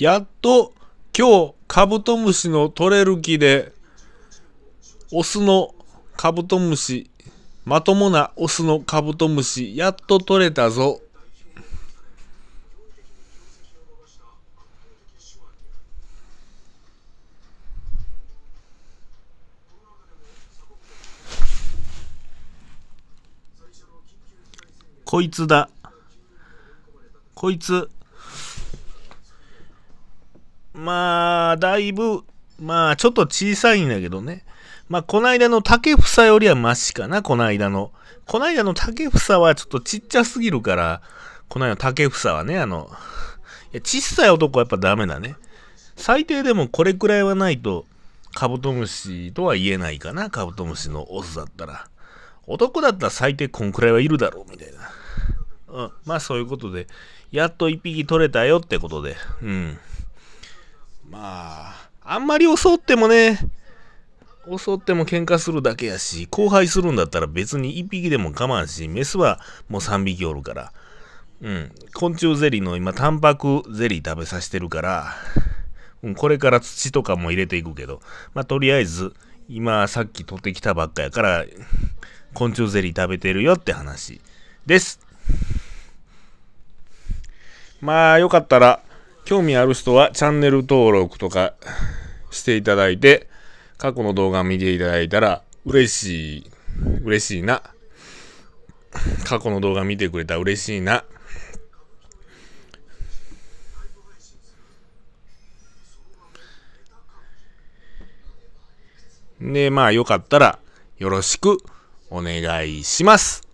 やっと今日カブトムシの取れる木でオスのカブトムシまともなオスのカブトムシやっと取れたぞこいつだこいつまあ、だいぶ、まあ、ちょっと小さいんだけどね。まあ、こないだの竹房よりはマシかな、こないだの。こないだの竹房はちょっとちっちゃすぎるから、こないだの竹房はね、あの、いや、小さい男はやっぱダメだね。最低でもこれくらいはないと、カブトムシとは言えないかな、カブトムシのオスだったら。男だったら最低こんくらいはいるだろう、みたいな。うん、まあそういうことで、やっと一匹取れたよってことで、うん。まあ、あんまり襲ってもね、襲っても喧嘩するだけやし、交配するんだったら別に1匹でも我慢し、メスはもう3匹おるから。うん。昆虫ゼリーの今、タンパクゼリー食べさせてるから、うん、これから土とかも入れていくけど、まあ、とりあえず、今さっき取ってきたばっかやから、昆虫ゼリー食べてるよって話です。まあ、よかったら、興味ある人はチャンネル登録とかしていただいて、過去の動画見ていただいたら嬉しい、嬉しいな。過去の動画見てくれたら嬉しいな。で、まあよかったらよろしくお願いします。